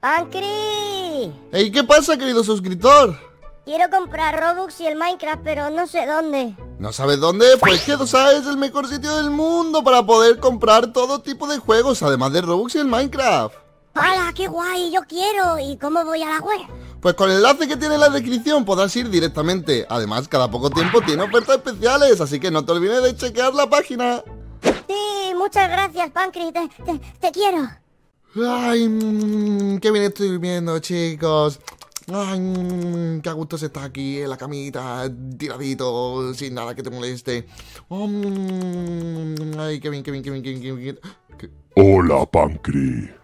pancri ¿Y ¿qué pasa, querido suscriptor? Quiero comprar Robux y el Minecraft, pero no sé dónde. ¿No sabes dónde? Pues que sabes es el mejor sitio del mundo para poder comprar todo tipo de juegos, además de Robux y el Minecraft. ¡Hala, qué guay! Yo quiero. ¿Y cómo voy a la web? Pues con el enlace que tiene en la descripción podrás ir directamente. Además, cada poco tiempo tiene ofertas especiales, así que no te olvides de chequear la página. Sí, muchas gracias, Pancri. te, te quiero. Ay, mm, qué bien estoy durmiendo, chicos. Ay, mm, qué a gusto se está aquí en la camita, tiradito, sin nada que te moleste. Oh, mm, ay, qué bien, qué bien, qué bien, qué bien, Hola, Pancre.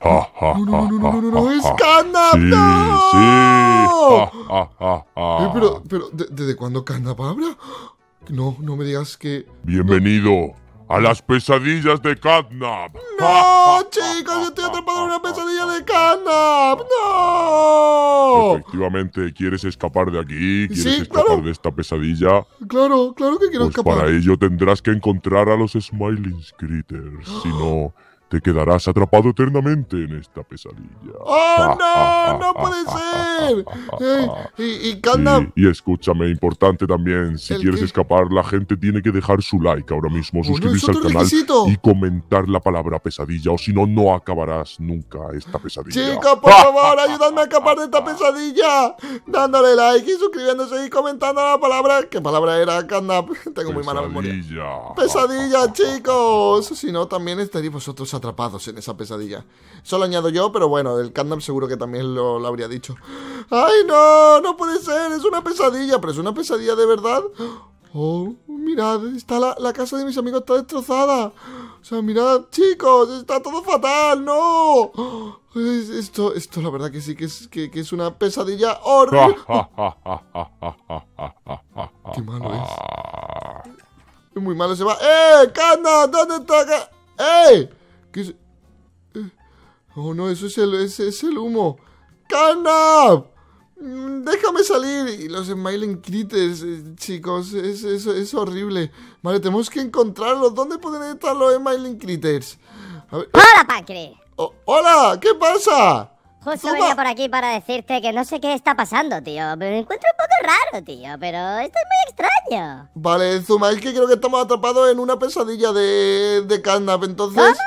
Ah, ah, ah, no, no, no, no, no, no, es Canapa. Sí, sí. Ja, ja! Eh, pero, pero, ¿desde cuándo Canapa habla? No, no me digas que. Bienvenido a las pesadillas de Catnap. No, chicos, estoy atrapado en una pesadilla de Catnap. No. Efectivamente, ¿quieres escapar de aquí? ¿Quieres escapar de esta pesadilla? Claro, claro que quiero pues escapar. Para ello tendrás que encontrar a los Smiling Critters, si no te quedarás atrapado eternamente en esta pesadilla. ¡Oh, no! ¡No puede ser! Eh, y, y, y, escúchame, importante también. Si quieres escapar, la gente tiene que dejar su like ahora mismo, suscribirse al canal y comentar la palabra pesadilla, o si no, no acabarás nunca esta pesadilla. Chicos, por favor, ayúdame a escapar de esta pesadilla. Dándole like y suscribiéndose y comentando la palabra. ¿Qué palabra era, Kanda, Tengo muy mala memoria. Pesadilla. Pesadilla, chicos. Si no, también estaréis vosotros atrapados en esa pesadilla. Solo añado yo, pero bueno, el Kandam seguro que también lo, habría dicho. ¡Ay, no! ¡No puede ser! ¡Es una pesadilla! ¿Pero es una pesadilla de verdad? ¡Oh, mirad! Está la, casa de mis amigos está destrozada. O sea, mirad, chicos, está todo fatal, ¡no! Esto, esto la verdad que sí que es, que, es una pesadilla horrible. ¡Qué malo es! muy malo se va. ¡Eh! ¡Kandam! ¿Dónde está? ¡Eh! Eh, oh no, eso es el, es, el humo. ¡Canap! Mm, déjame salir. Y los Smiling Critters, eh, chicos, es, horrible. Vale, tenemos que encontrarlos. ¿Dónde pueden estar los Smiling Critters? Eh, ¡Hola, Pancre! ¡Hola! ¿Qué pasa? Justo venía por aquí para decirte que no sé qué está pasando, tío. Me encuentro un poco raro, tío, pero esto es muy extraño. Vale, Zuma, es que creo que estamos atrapados en una pesadilla de, de entonces...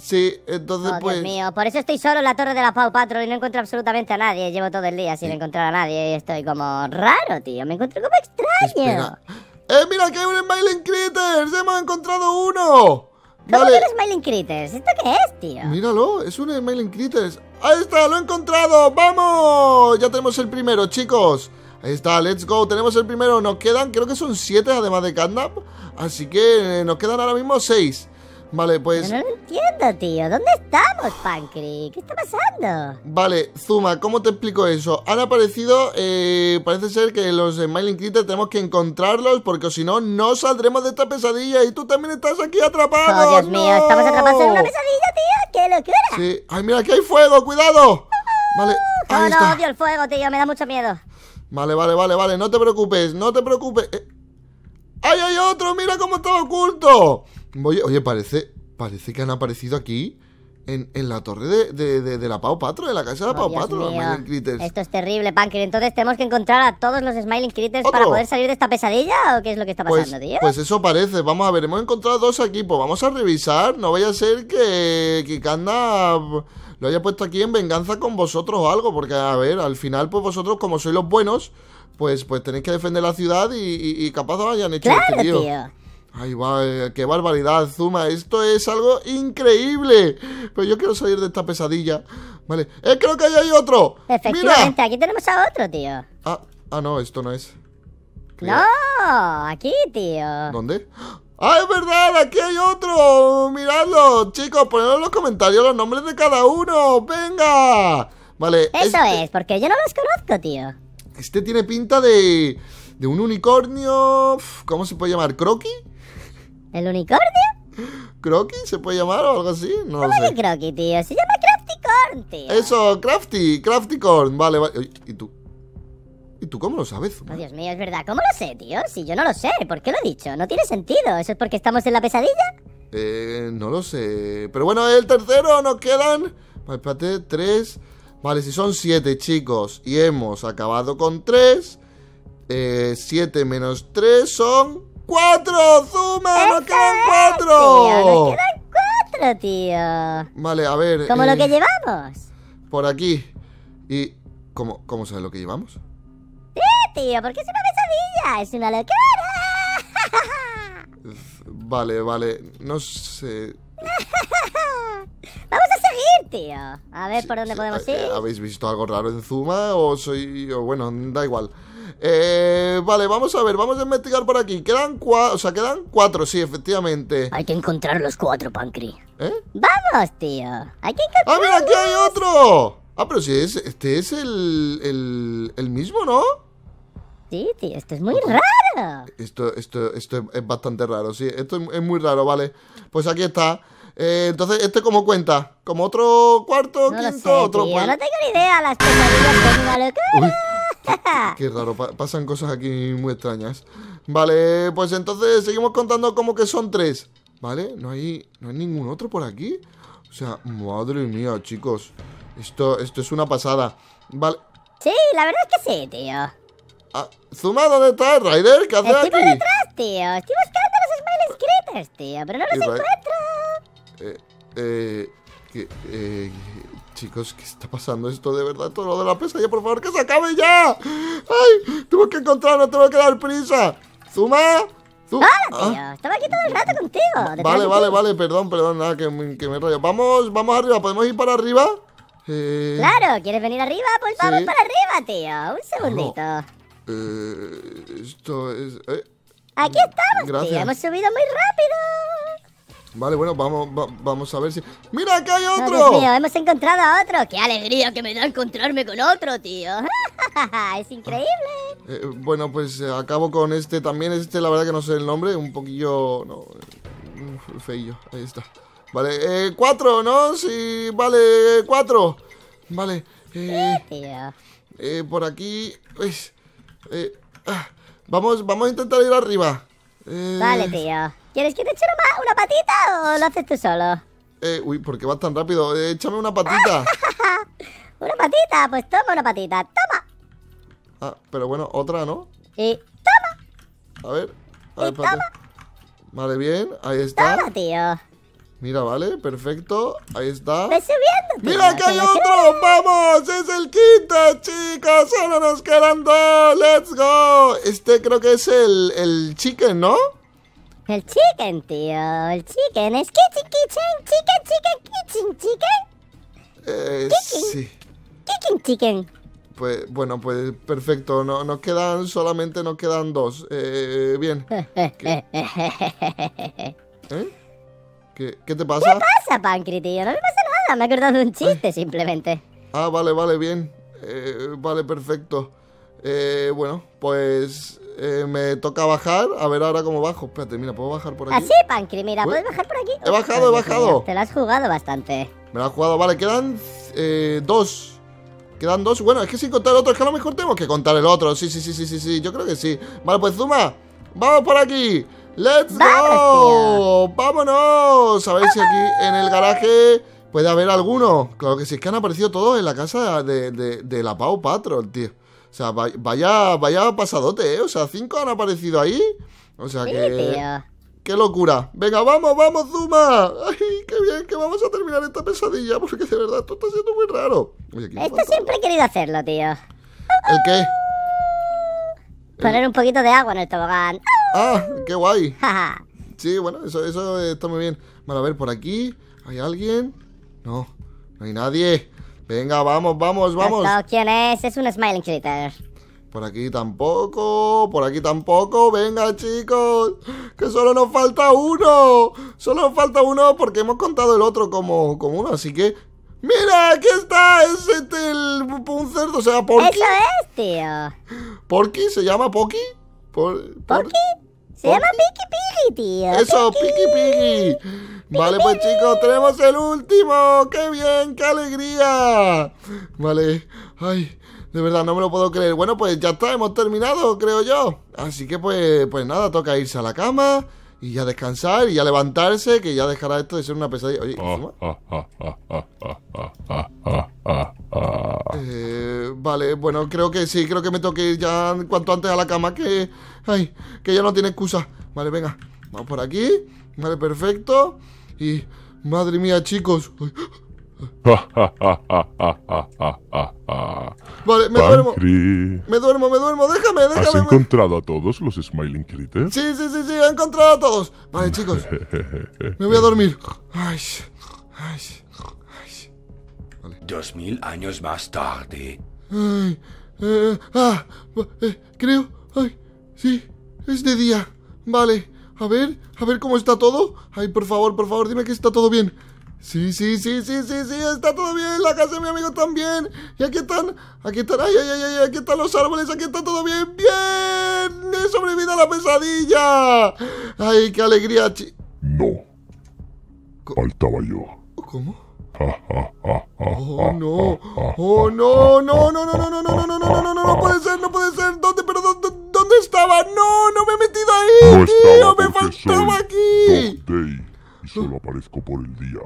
Sí, entonces pues... Dios mío, por eso estoy solo en la torre de la Pau Patrol y no encuentro absolutamente a nadie. Llevo todo el día sin encontrar a nadie y estoy como raro, tío. Me encuentro como extraño. ¡Eh, mira que hay un Smiling Critters! ¡Hemos encontrado uno! ¿Cómo vale. un Smiling Critters? ¿Esto qué es, tío? Míralo, es un Smiling Critters. ¡Ahí está! ¡Lo he encontrado! ¡Vamos! Ya tenemos el primero, chicos. Ahí está, let's go. Tenemos el primero. Nos quedan, creo que son siete además de Catnap. Así que eh, nos quedan ahora mismo seis. Vale, pues. no lo entiendo, tío. ¿Dónde estamos, Pancre? ¿Qué está pasando? Vale, Zuma, ¿cómo te explico eso? Han aparecido. Eh, parece ser que los de Smiling Critters tenemos que encontrarlos porque si no, no saldremos de esta pesadilla y tú también estás aquí atrapado. Oh, Dios mío, estamos atrapados en una pesadilla, tío. ¡Qué locura! Sí. ¡Ay, mira, aquí hay fuego! ¡Cuidado! Vale. oh no, odio el fuego, tío. Me da mucho miedo. Vale, vale, vale, vale. No te preocupes, no te preocupes. Eh. ¡Ay, hay otro! ¡Mira cómo está oculto! Oye, parece, parece que han aparecido aquí en, la torre de, la Pau Patro, de la casa de la oh, Pau Patro, Smiling Critters. Esto es terrible, Punker. Entonces tenemos que encontrar a todos los Smiling Critters para poder salir de esta pesadilla o qué es lo que está pues, pasando, tío. Pues eso parece. Vamos a ver, hemos encontrado dos aquí, pues vamos a revisar. No vaya a ser que Kikanda lo haya puesto aquí en venganza con vosotros o algo, porque a ver, al final, pues vosotros, como sois los buenos, pues, pues tenéis que defender la ciudad y, y, capaz os hayan hecho claro, tío. Ay, va, eh, qué barbaridad, Zuma. Esto es algo increíble. Pero yo quiero salir de esta pesadilla. Vale. Eh, creo que ahí hay otro. Efectivamente, aquí tenemos a otro, tío. Ah, ah, no, esto no es. No, aquí, tío. ¿Dónde? ¡Ah, es verdad! ¡Aquí hay otro! ¡Miradlo! Chicos, ponedlo en los comentarios los nombres de cada uno. ¡Venga! Vale. Eso este es, porque yo no los conozco, tío. Este tiene pinta de. de un unicornio. ¿Cómo se puede llamar? ¿Croqui? ¿El unicornio? ¿Croqui se puede llamar o algo así? No ¿Cómo sé. Croqui, tío? Se llama Corn, tío. Eso, Crafty, Corn, Vale, vale. ¿Y tú? ¿Y tú cómo lo sabes? Oh, Dios mío, es verdad. ¿Cómo lo sé, tío? Si yo no lo sé, ¿por qué lo he dicho? No tiene sentido. ¿Eso es porque estamos en la pesadilla? Eh, no lo sé. Pero bueno, el tercero nos quedan. Vale, pues espérate, tres. Vale, si son siete, chicos, y hemos acabado con tres. Eh, siete menos tres son cuatro! Zuma, ¡Nos quedan cuatro! Tío, ¡Nos quedan cuatro, tío! Vale, a ver... ¿Cómo lo eh, que llevamos. Por aquí. ¿Y cómo, cómo sabes lo que llevamos? Sí, tío, porque es una pesadilla. ¡Es una locura! Vale, vale. No sé... Vamos a seguir, tío. A ver por dónde podemos eh, ir. ¿Habéis visto algo raro en Zuma o soy... o bueno, da igual. Eh, vale, vamos a ver, vamos a investigar por aquí. Quedan cuatro, o sea, quedan cuatro, sí, efectivamente. Hay que encontrar los cuatro, pancreas ¿Eh? Vamos, tío. Hay que encontrar. Ah, aquí hay otro! Ah, pero si es, este es el, el, el mismo, ¿no? Sí, tío, esto es muy raro. Esto, esto, esto es bastante raro, sí. Esto es, muy raro, vale. Pues aquí está. Eh, entonces, ¿este cómo cuenta? ¿Como otro cuarto, quinto, otro cuarto? No tengo ni idea, las pesadillas una locura. Qué raro, pasan cosas aquí muy extrañas. Vale, pues entonces seguimos contando como que son tres. ¿Vale? ¿No hay, ¿No hay ningún otro por aquí? O sea, madre mía, chicos. Esto, esto es una pasada. Vale. Sí, la verdad es que sí, tío. Ah, Zuma, ¿dónde estás, Ryder? ¿Qué haces Estoy por detrás, tío. Estoy buscando los Smile Critters, tío, pero no los encuentro. Eh, eh, que, eh, Chicos, ¿qué está pasando esto? De verdad, todo lo de la pesadilla, por favor, que se acabe ya. ¡Ay! Tengo que encontrarlo, tengo que dar prisa. ¡Zuma! ¡Hola, ah. tío! Estaba aquí todo el rato contigo. Vale, vale, vale, perdón, perdón, nada, que, me, que me rayo. Vamos, vamos arriba, ¿podemos ir para arriba? Eh... Claro, ¿quieres venir arriba? Pues vamos para arriba, tío. Un segundito. Eh, esto es. Eh. Aquí estamos, tío. Hemos subido muy rápido. Vale, bueno, vamos, vamos a ver si... ¡Mira, aquí hay otro! ¡Dios mío, hemos encontrado a otro. ¡Qué alegría que me da encontrarme con otro, tío! ¡Es increíble! Eh, eh, bueno, pues eh, acabo con este también. Este, la verdad que no sé el nombre. Un poquillo... No, feillo. Ahí está. Vale, eh, cuatro, ¿no? Sí, vale, cuatro. Vale. Eh, por aquí... Pues, ah, vamos, vamos a intentar ir arriba. vale, tío. ¿Quieres que te eche una, patita o lo haces tú solo? Eh, uy, ¿por qué vas tan rápido? Eh, échame una patita. ¿Una patita? Pues toma una patita, toma. Ah, pero bueno, otra, ¿no? Y toma. A ver, a ver, toma. Vale, bien, ahí está. Toma, tío. Mira, vale, perfecto. Ahí está. subiendo, ¡Mira que hay otro! ¡Vamos! ¡Es el quinto, chicos! ¡Solo nos quedan dos! ¡Let's go! Este creo que es el, el chicken, ¿no? El chicken, tío. El chicken. Es kitchen, kitchen, chicken, chicken, kitchen, chicken. Eh, chicken. sí. Chicken, chicken. Pues, bueno, pues perfecto. No, nos quedan, solamente nos quedan dos. Eh, bien. ¿Qué? ¿Eh? ¿Qué, te pasa? ¿Qué pasa, Pancre tío? No me pasa nada. Me he acordado de un chiste, simplemente. Ah, vale, vale, bien. Eh, vale, perfecto. Eh, bueno, pues eh, me toca bajar. A ver ahora cómo bajo. Espérate, mira, ¿puedo bajar por aquí? Así, Pancre, mira, ¿puedes bajar por aquí? He bajado, he bajado. Te lo has jugado bastante. Me lo has jugado, vale, quedan eh, dos. Quedan dos. Bueno, es que sin contar el otro, es que a lo mejor tenemos que contar el otro. Sí, sí, sí, sí, sí, sí. Yo creo que sí. Vale, pues Zuma, vamos por aquí. ¡Let's go! ¡Vámonos! A ver si aquí en el garaje puede haber alguno. Claro que sí, es que han aparecido todos en la casa de, de la Pau Patrol, tío. O sea, vaya, vaya pasadote, ¿eh? O sea, cinco han aparecido ahí. O sea que... ¡Qué locura! ¡Venga, vamos, vamos, Zuma! ¡Ay, qué bien que vamos a terminar esta pesadilla! Porque de verdad esto está siendo muy raro. esto siempre he querido hacerlo, tío. ¿El qué? Poner un poquito de agua en el tobogán. ¡Ah, qué guay! sí, bueno, eso, eso está muy bien. Bueno, a ver, por aquí... ¿Hay alguien? No, no hay nadie. Venga, vamos, vamos, vamos. ¿quién es? Es un Smiling Critter. Por aquí tampoco, por aquí tampoco. Venga, chicos, que solo nos falta uno. Solo nos falta uno porque hemos contado el otro como, como uno, así que... ¡Mira! ¡Aquí está! ¡Es este, el, un cerdo! O sea, por. ¡Eso es, este, tío! ¿Porky? ¿Se llama Poki? Por, se llama Piki Piki, tío. Eso, Piki Piki. Vale, pues chicos, tenemos el último. ¡Qué bien! ¡Qué alegría! Vale. Ay, de verdad, no me lo puedo creer. Bueno, pues ya está, hemos terminado, creo yo. Así que pues, pues nada, toca irse a la cama y ya descansar y ya levantarse, que ya dejará esto de ser una pesadilla. Oye, eh, vale, bueno, creo que sí, creo que me toque ir ya cuanto antes a la cama, que, ay, que ya no tiene excusa. Vale, venga, vamos por aquí, vale, perfecto. Y, madre mía, chicos. vale, me duermo. Me duermo, me duermo, déjame, déjame. ¿Has encontrado a todos los Smiling Critters? Sí, sí, sí, sí, he encontrado a todos. Vale, chicos. me voy a dormir. Ay, ay, ay. Vale. Dos mil años más tarde. Ay, eh, ah, eh, creo. Ay, sí, es de día. Vale, a ver, a ver cómo está todo. Ay, por favor, por favor, dime que está todo bien. Sí, sí, sí, sí, sí, sí, está todo bien, la casa de mi amigo también. Y aquí están, aquí están, ay, ay, ay, ay aquí están los árboles, aquí está todo bien, bien. He sobrevivido a la pesadilla. Ay, qué alegría, chi No. Faltaba yo. ¿Cómo? Oh no, oh no, no, no, no, no, no, no, no, no, no, no, no, no, no puede ser, no puede ser. ¿Dónde, pero dónde, dónde estaba? No, no me he metido ahí, tío, me faltaba aquí solo aparezco por el día.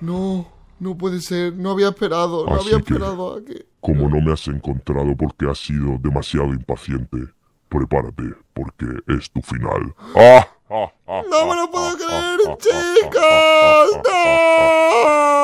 No, no puede ser. No había esperado, no había esperado a Como no me has encontrado porque has sido demasiado impaciente, prepárate porque es tu final. ¡No me lo puedo creer, chicos! ¡No!